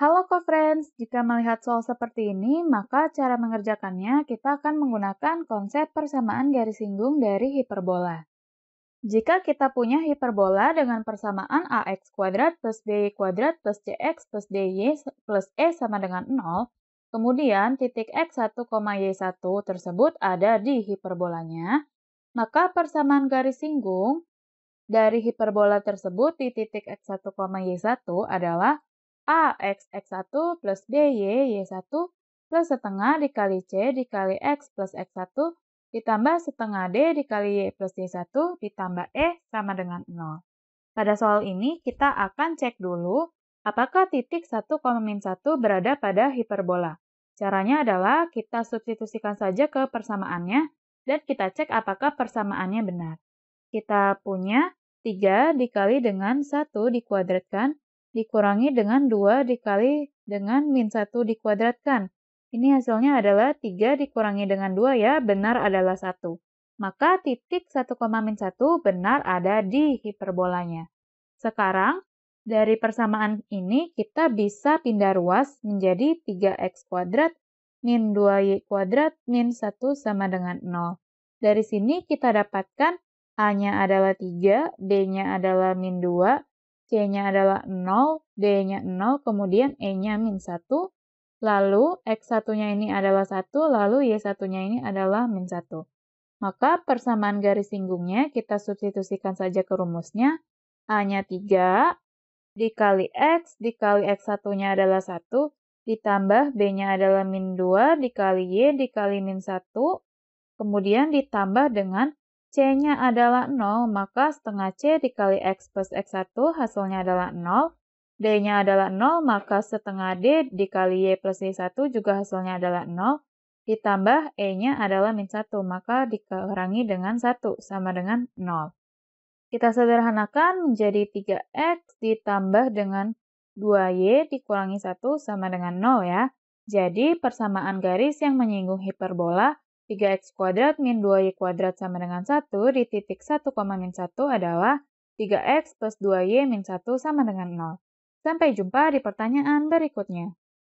Halo co-friends, jika melihat soal seperti ini, maka cara mengerjakannya kita akan menggunakan konsep persamaan garis singgung dari hiperbola. Jika kita punya hiperbola dengan persamaan ax kuadrat plus by kuadrat plus cx plus dy plus e sama dengan 0, kemudian titik x1, y1 tersebut ada di hiperbolanya, maka persamaan garis singgung dari hiperbola tersebut di titik x1, y1 adalah A X X1 plus B Y Y1 plus setengah dikali C dikali X plus X1 ditambah setengah D dikali Y plus Y1 ditambah E sama dengan 0. Pada soal ini kita akan cek dulu apakah titik 1, -1 berada pada hiperbola. Caranya adalah kita substitusikan saja ke persamaannya dan kita cek apakah persamaannya benar. Kita punya 3 dikali dengan 1 dikuadratkan dikurangi dengan 2 dikali dengan min 1 dikuadratkan. Ini hasilnya adalah 3 dikurangi dengan 2 ya, benar adalah 1. Maka titik 1, min 1 benar ada di hiperbolanya. Sekarang, dari persamaan ini kita bisa pindah ruas menjadi 3x kuadrat min 2y kuadrat min 1 sama dengan 0. Dari sini kita dapatkan A-nya adalah 3, B-nya adalah min 2, C-nya adalah 0, D-nya 0, kemudian E-nya min 1, lalu X1-nya ini adalah 1, lalu Y1-nya ini adalah min 1. Maka persamaan garis singgungnya kita substitusikan saja ke rumusnya. A-nya 3, dikali X, dikali X1-nya adalah 1, ditambah B-nya adalah min 2, dikali Y, dikali min 1, kemudian ditambah dengan C-nya adalah 0, maka setengah C dikali X plus X1 hasilnya adalah 0. D-nya adalah 0, maka setengah D dikali Y plus Y1 juga hasilnya adalah 0. Ditambah E-nya adalah min 1, maka dikurangi dengan 1, sama dengan 0. Kita sederhanakan menjadi 3X ditambah dengan 2Y dikurangi 1 sama dengan 0 ya. Jadi persamaan garis yang menyinggung hiperbola 3x kuadrat min 2y kuadrat sama dengan 1 di titik 1, min 1 adalah 3x plus 2y min 1 sama dengan 0. Sampai jumpa di pertanyaan berikutnya.